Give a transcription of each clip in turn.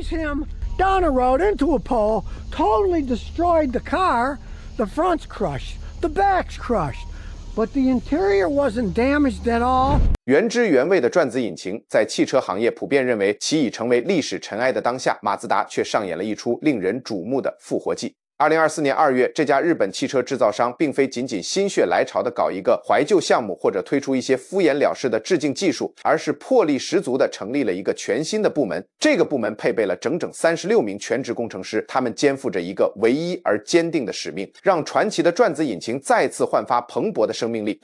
chase him down a road into a pole, totally destroyed the car. The front's crushed, the back's crushed, but the interior wasn't damaged at all. 原汁原味的转子引擎，在汽车行业普遍认为其已成为历史尘埃的当下，马自达却上演了一出令人瞩目的复活记。二零二四年二月，这家日本汽车制造商并非仅仅心血来潮地搞一个怀旧项目，或者推出一些敷衍了事的致敬技术，而是魄力十足地成立了一个全新的部门。这个部门配备了整整三十六名全职工程师，他们肩负着一个唯一而坚定的使命：让传奇的转子引擎再次焕发蓬勃的生命力。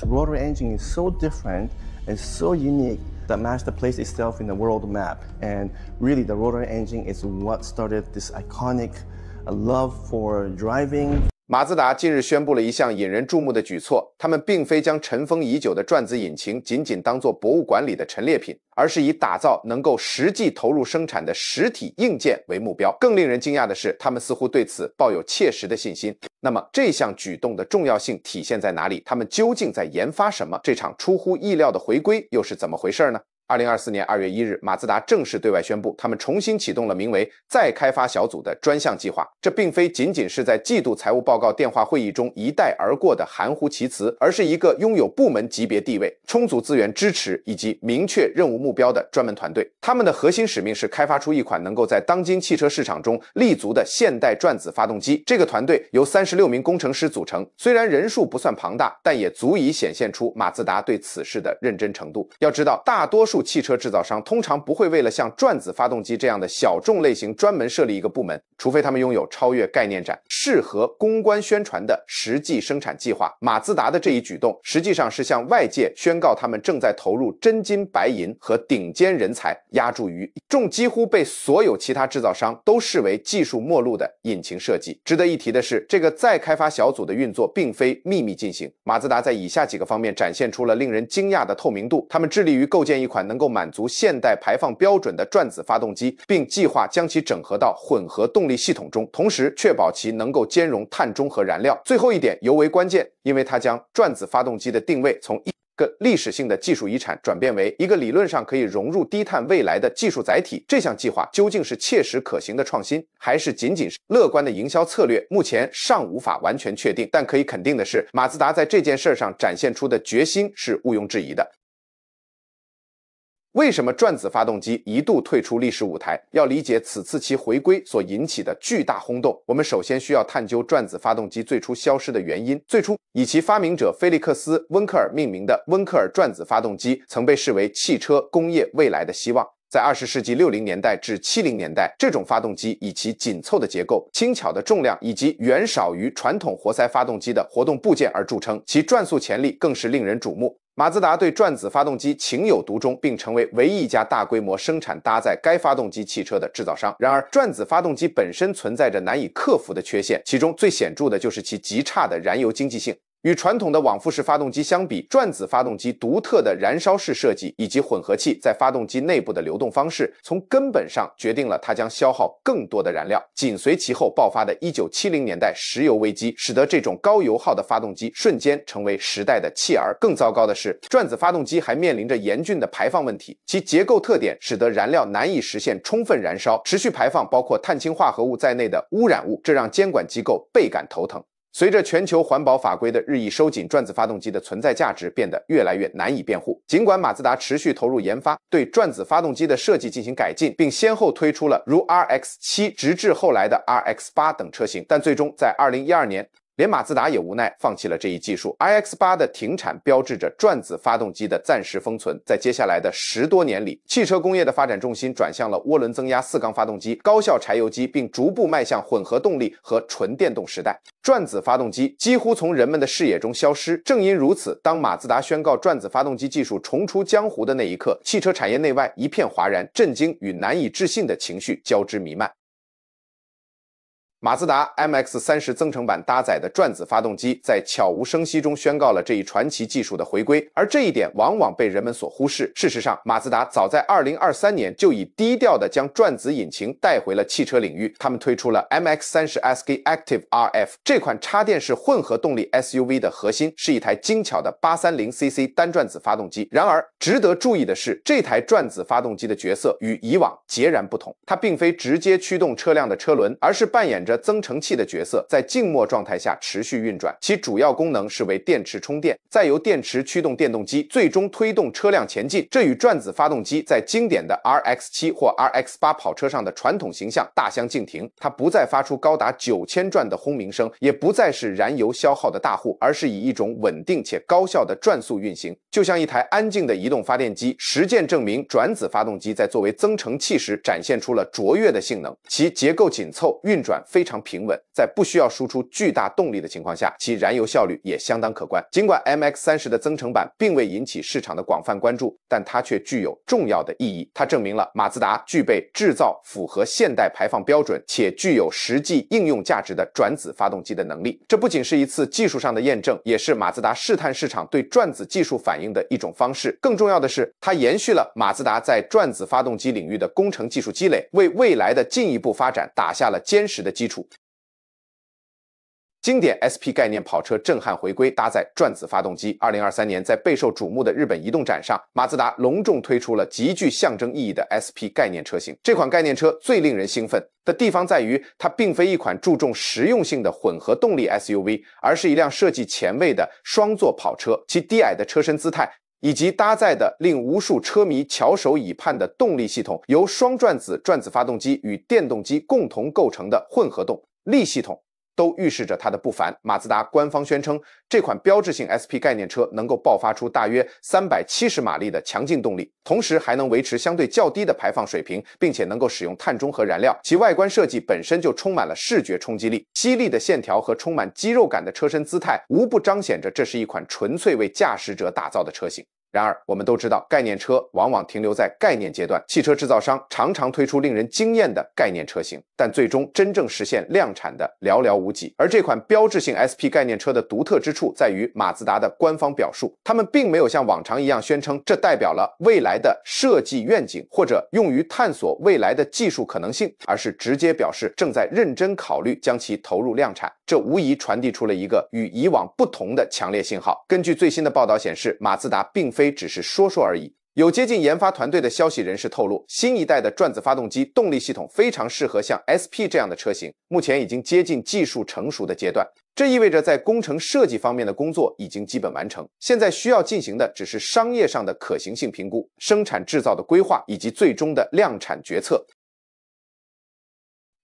The rotary engine is so different and so unique that it placed itself in the world map. And really, the rotary engine is what started this iconic. love for driving. 马自达近日宣布了一项引人注目的举措，他们并非将尘封已久的转子引擎仅仅当做博物馆里的陈列品，而是以打造能够实际投入生产的实体硬件为目标。更令人惊讶的是，他们似乎对此抱有切实的信心。那么，这项举动的重要性体现在哪里？他们究竟在研发什么？这场出乎意料的回归又是怎么回事呢？二零二四年二月一日，马自达正式对外宣布，他们重新启动了名为“再开发小组”的专项计划。这并非仅仅是在季度财务报告电话会议中一带而过的含糊其辞，而是一个拥有部门级别地位、充足资源支持以及明确任务目标的专门团队。他们的核心使命是开发出一款能够在当今汽车市场中立足的现代转子发动机。这个团队由三十六名工程师组成，虽然人数不算庞大，但也足以显现出马自达对此事的认真程度。要知道，大多数汽车制造商通常不会为了像转子发动机这样的小众类型专门设立一个部门，除非他们拥有超越概念展、适合公关宣传的实际生产计划。马自达的这一举动实际上是向外界宣告，他们正在投入真金白银和顶尖人才，压住于众几乎被所有其他制造商都视为技术末路的引擎设计。值得一提的是，这个再开发小组的运作并非秘密进行。马自达在以下几个方面展现出了令人惊讶的透明度：他们致力于构建一款。能够满足现代排放标准的转子发动机，并计划将其整合到混合动力系统中，同时确保其能够兼容碳中和燃料。最后一点尤为关键，因为它将转子发动机的定位从一个历史性的技术遗产转变为一个理论上可以融入低碳未来的技术载体。这项计划究竟是切实可行的创新，还是仅仅是乐观的营销策略？目前尚无法完全确定。但可以肯定的是，马自达在这件事上展现出的决心是毋庸置疑的。为什么转子发动机一度退出历史舞台？要理解此次其回归所引起的巨大轰动，我们首先需要探究转子发动机最初消失的原因。最初以其发明者菲利克斯·温克尔命名的温克尔转子发动机，曾被视为汽车工业未来的希望。在二十世纪六零年代至七零年代，这种发动机以其紧凑的结构、轻巧的重量以及远少于传统活塞发动机的活动部件而著称，其转速潜力更是令人瞩目。马自达对转子发动机情有独钟，并成为唯一一家大规模生产搭载该发动机汽车的制造商。然而，转子发动机本身存在着难以克服的缺陷，其中最显著的就是其极差的燃油经济性。与传统的往复式发动机相比，转子发动机独特的燃烧室设计以及混合器在发动机内部的流动方式，从根本上决定了它将消耗更多的燃料。紧随其后爆发的1970年代石油危机，使得这种高油耗的发动机瞬间成为时代的弃儿。更糟糕的是，转子发动机还面临着严峻的排放问题，其结构特点使得燃料难以实现充分燃烧，持续排放包括碳氢化合物在内的污染物，这让监管机构倍感头疼。随着全球环保法规的日益收紧，转子发动机的存在价值变得越来越难以辩护。尽管马自达持续投入研发，对转子发动机的设计进行改进，并先后推出了如 RX 七、直至后来的 RX 八等车型，但最终在二零一二年。连马自达也无奈放弃了这一技术。iX 八的停产标志着转子发动机的暂时封存。在接下来的十多年里，汽车工业的发展重心转向了涡轮增压四缸发动机、高效柴油机，并逐步迈向混合动力和纯电动时代。转子发动机几乎从人们的视野中消失。正因如此，当马自达宣告转子发动机技术重出江湖的那一刻，汽车产业内外一片哗然，震惊与难以置信的情绪交织弥漫。马自达 MX-30 增程版搭载的转子发动机，在悄无声息中宣告了这一传奇技术的回归，而这一点往往被人们所忽视。事实上，马自达早在2023年就已低调地将转子引擎带回了汽车领域。他们推出了 MX-30 SK Active RF 这款插电式混合动力 SUV 的核心是一台精巧的 830cc 单转子发动机。然而，值得注意的是，这台转子发动机的角色与以往截然不同，它并非直接驱动车辆的车轮，而是扮演增程器的角色在静默状态下持续运转，其主要功能是为电池充电，再由电池驱动电动机，最终推动车辆前进。这与转子发动机在经典的 RX 七或 RX 八跑车上的传统形象大相径庭。它不再发出高达九千转的轰鸣声，也不再是燃油消耗的大户，而是以一种稳定且高效的转速运行，就像一台安静的移动发电机。实践证明，转子发动机在作为增程器时展现出了卓越的性能，其结构紧凑，运转非。非常平稳，在不需要输出巨大动力的情况下，其燃油效率也相当可观。尽管 MX 三十的增程版并未引起市场的广泛关注，但它却具有重要的意义。它证明了马自达具备制造符合现代排放标准且具有实际应用价值的转子发动机的能力。这不仅是一次技术上的验证，也是马自达试探市场对转子技术反应的一种方式。更重要的是，它延续了马自达在转子发动机领域的工程技术积累，为未来的进一步发展打下了坚实的基。处，经典 SP 概念跑车震撼回归，搭载转子发动机。二零二三年，在备受瞩目的日本移动展上，马自达隆重推出了极具象征意义的 SP 概念车型。这款概念车最令人兴奋的地方在于，它并非一款注重实用性的混合动力 SUV，而是一辆设计前卫的双座跑车。其低矮的车身姿态。以及搭载的令无数车迷翘首以盼的动力系统，由双转子转子发动机与电动机共同构成的混合动力系统。都预示着它的不凡。马自达官方宣称，这款标志性 SP 概念车能够爆发出大约三百七十马力的强劲动力，同时还能维持相对较低的排放水平，并且能够使用碳中和燃料。其外观设计本身就充满了视觉冲击力，犀利的线条和充满肌肉感的车身姿态，无不彰显着这是一款纯粹为驾驶者打造的车型。然而，我们都知道，概念车往往停留在概念阶段。汽车制造商常常推出令人惊艳的概念车型，但最终真正实现量产的寥寥无几。而这款标志性 SP 概念车的独特之处在于，马自达的官方表述，他们并没有像往常一样宣称这代表了未来的设计愿景，或者用于探索未来的技术可能性，而是直接表示正在认真考虑将其投入量产。这无疑传递出了一个与以往不同的强烈信号。根据最新的报道显示，马自达并。非只是说说而已。有接近研发团队的消息人士透露，新一代的转子发动机动力系统非常适合像 S P 这样的车型，目前已经接近技术成熟的阶段。这意味着在工程设计方面的工作已经基本完成，现在需要进行的只是商业上的可行性评估、生产制造的规划以及最终的量产决策。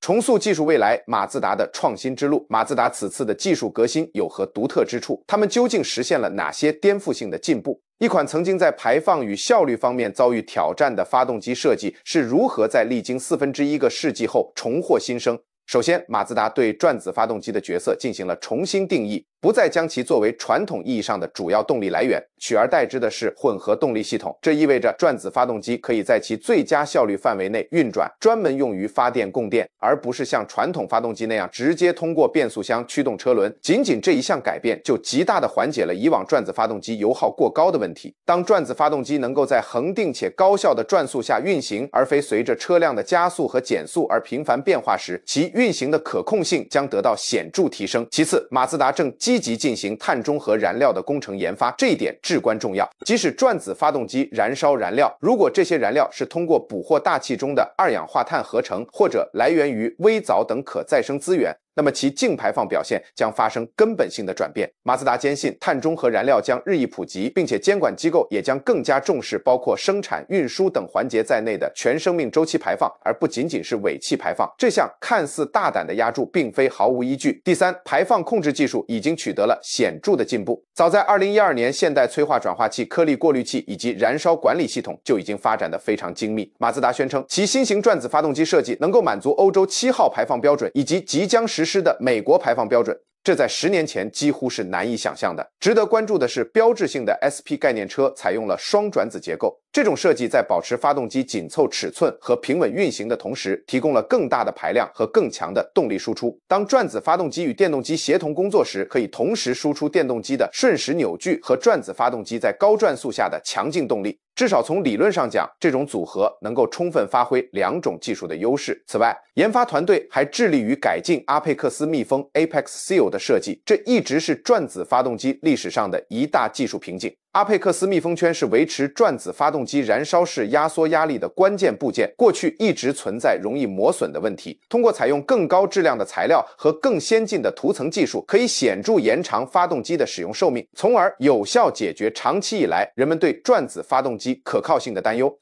重塑技术未来，马自达的创新之路。马自达此次的技术革新有何独特之处？他们究竟实现了哪些颠覆性的进步？一款曾经在排放与效率方面遭遇挑战的发动机设计，是如何在历经四分之一个世纪后重获新生？首先，马自达对转子发动机的角色进行了重新定义。不再将其作为传统意义上的主要动力来源，取而代之的是混合动力系统。这意味着转子发动机可以在其最佳效率范围内运转，专门用于发电供电，而不是像传统发动机那样直接通过变速箱驱动车轮。仅仅这一项改变就极大地缓解了以往转子发动机油耗过高的问题。当转子发动机能够在恒定且高效的转速下运行，而非随着车辆的加速和减速而频繁变化时，其运行的可控性将得到显著提升。其次，马自达正积积极进行碳中和燃料的工程研发，这一点至关重要。即使转子发动机燃烧燃料，如果这些燃料是通过捕获大气中的二氧化碳合成，或者来源于微藻等可再生资源。那么其净排放表现将发生根本性的转变。马自达坚信碳中和燃料将日益普及，并且监管机构也将更加重视包括生产、运输等环节在内的全生命周期排放，而不仅仅是尾气排放。这项看似大胆的压注并非毫无依据。第三，排放控制技术已经取得了显著的进步。早在2012年，现代催化转化器、颗粒过滤器以及燃烧管理系统就已经发展得非常精密。马自达宣称其新型转子发动机设计能够满足欧洲七号排放标准以及即将实实施的美国排放标准，这在十年前几乎是难以想象的。值得关注的是，标志性的 SP 概念车采用了双转子结构，这种设计在保持发动机紧凑尺寸和平稳运行的同时，提供了更大的排量和更强的动力输出。当转子发动机与电动机协同工作时，可以同时输出电动机的瞬时扭矩和转子发动机在高转速下的强劲动力。至少从理论上讲，这种组合能够充分发挥两种技术的优势。此外，研发团队还致力于改进阿佩克斯密封 （Apex Seal） 的设计，这一直是转子发动机历史上的一大技术瓶颈。阿佩克斯密封圈是维持转子发动机燃烧室压缩压力的关键部件，过去一直存在容易磨损的问题。通过采用更高质量的材料和更先进的涂层技术，可以显著延长发动机的使用寿命，从而有效解决长期以来人们对转子发动机可靠性的担忧。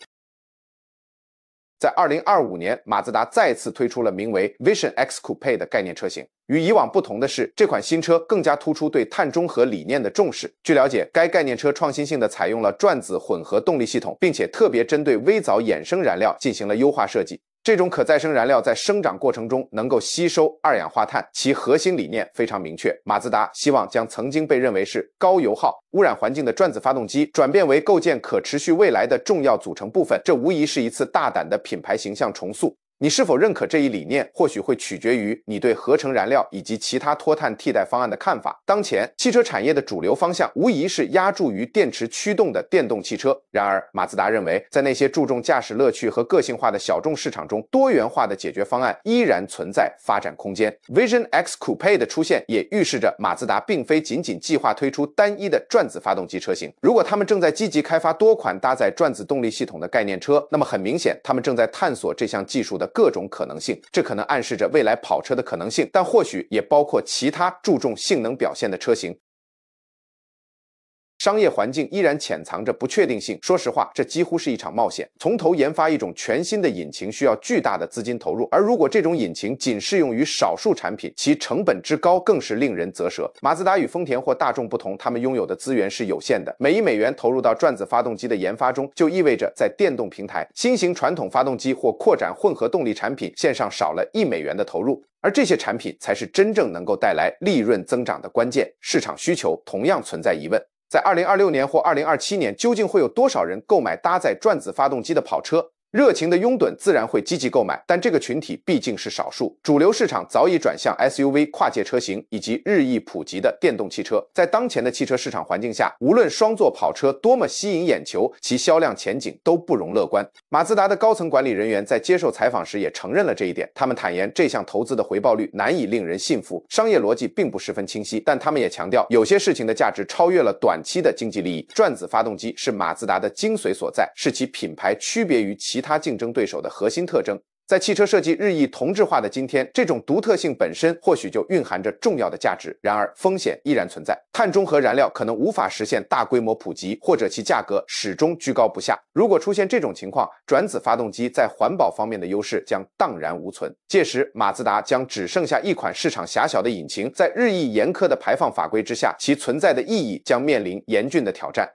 在二零二五年，马自达再次推出了名为 Vision X Coupe 的概念车型。与以往不同的是，这款新车更加突出对碳中和理念的重视。据了解，该概念车创新性的采用了转子混合动力系统，并且特别针对微藻衍生燃料进行了优化设计。这种可再生燃料在生长过程中能够吸收二氧化碳，其核心理念非常明确。马自达希望将曾经被认为是高油耗、污染环境的转子发动机转变为构建可持续未来的重要组成部分，这无疑是一次大胆的品牌形象重塑。你是否认可这一理念，或许会取决于你对合成燃料以及其他脱碳替代方案的看法。当前汽车产业的主流方向无疑是压注于电池驱动的电动汽车。然而，马自达认为，在那些注重驾驶乐趣和个性化的小众市场中，多元化的解决方案依然存在发展空间。Vision X Coupe 的出现也预示着马自达并非仅仅计划推出单一的转子发动机车型。如果他们正在积极开发多款搭载转子动力系统的概念车，那么很明显，他们正在探索这项技术的。各种可能性，这可能暗示着未来跑车的可能性，但或许也包括其他注重性能表现的车型。商业环境依然潜藏着不确定性。说实话，这几乎是一场冒险。从头研发一种全新的引擎需要巨大的资金投入，而如果这种引擎仅适用于少数产品，其成本之高更是令人咋舌。马自达与丰田或大众不同，他们拥有的资源是有限的。每一美元投入到转子发动机的研发中，就意味着在电动平台、新型传统发动机或扩展混合动力产品线上少了一美元的投入。而这些产品才是真正能够带来利润增长的关键。市场需求同样存在疑问。在二零二六年或二零二七年，究竟会有多少人购买搭载转子发动机的跑车？热情的拥趸自然会积极购买，但这个群体毕竟是少数。主流市场早已转向 SUV 跨界车型以及日益普及的电动汽车。在当前的汽车市场环境下，无论双座跑车多么吸引眼球，其销量前景都不容乐观。马自达的高层管理人员在接受采访时也承认了这一点。他们坦言，这项投资的回报率难以令人信服，商业逻辑并不十分清晰。但他们也强调，有些事情的价值超越了短期的经济利益。转子发动机是马自达的精髓所在，是其品牌区别于其。它竞争对手的核心特征，在汽车设计日益同质化的今天，这种独特性本身或许就蕴含着重要的价值。然而，风险依然存在，碳中和燃料可能无法实现大规模普及，或者其价格始终居高不下。如果出现这种情况，转子发动机在环保方面的优势将荡然无存。届时，马自达将只剩下一款市场狭小的引擎，在日益严苛的排放法规之下，其存在的意义将面临严峻的挑战。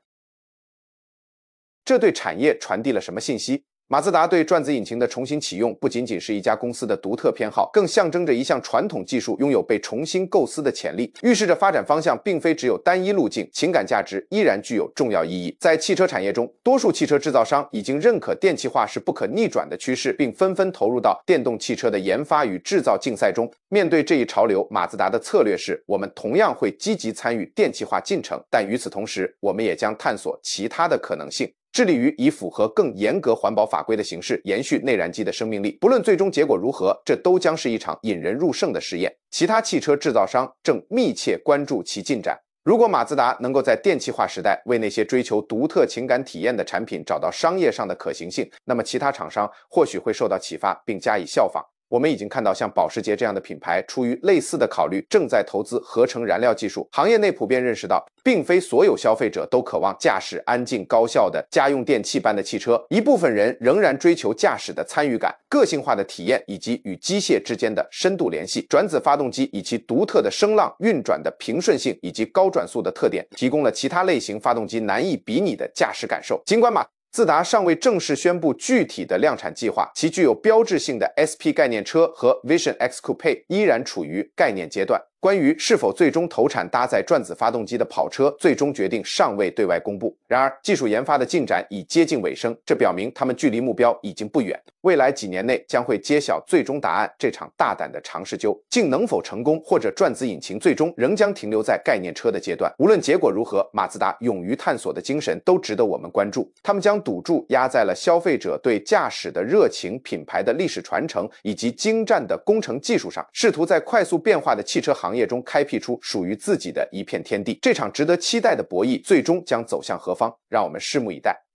这对产业传递了什么信息？马自达对转子引擎的重新启用，不仅仅是一家公司的独特偏好，更象征着一项传统技术拥有被重新构思的潜力，预示着发展方向并非只有单一路径。情感价值依然具有重要意义。在汽车产业中，多数汽车制造商已经认可电气化是不可逆转的趋势，并纷纷投入到电动汽车的研发与制造竞赛中。面对这一潮流，马自达的策略是我们同样会积极参与电气化进程，但与此同时，我们也将探索其他的可能性。致力于以符合更严格环保法规的形式延续内燃机的生命力。不论最终结果如何，这都将是一场引人入胜的试验。其他汽车制造商正密切关注其进展。如果马自达能够在电气化时代为那些追求独特情感体验的产品找到商业上的可行性，那么其他厂商或许会受到启发并加以效仿。我们已经看到，像保时捷这样的品牌，出于类似的考虑，正在投资合成燃料技术。行业内普遍认识到，并非所有消费者都渴望驾驶安静、高效的家用电器般的汽车。一部分人仍然追求驾驶的参与感、个性化的体验以及与机械之间的深度联系。转子发动机以其独特的声浪、运转的平顺性以及高转速的特点，提供了其他类型发动机难以比拟的驾驶感受。尽管马。自达尚未正式宣布具体的量产计划，其具有标志性的 SP 概念车和 Vision X Coupe 依然处于概念阶段。关于是否最终投产搭载转子发动机的跑车，最终决定尚未对外公布。然而，技术研发的进展已接近尾声，这表明他们距离目标已经不远。未来几年内将会揭晓最终答案。这场大胆的尝试究竟能否成功，或者转子引擎最终仍将停留在概念车的阶段？无论结果如何，马自达勇于探索的精神都值得我们关注。他们将赌注压在了消费者对驾驶的热情、品牌的历史传承以及精湛的工程技术上，试图在快速变化的汽车行业。行业中开辟出属于自己的一片天地。这场值得期待的博弈，最终将走向何方？让我们拭目以待。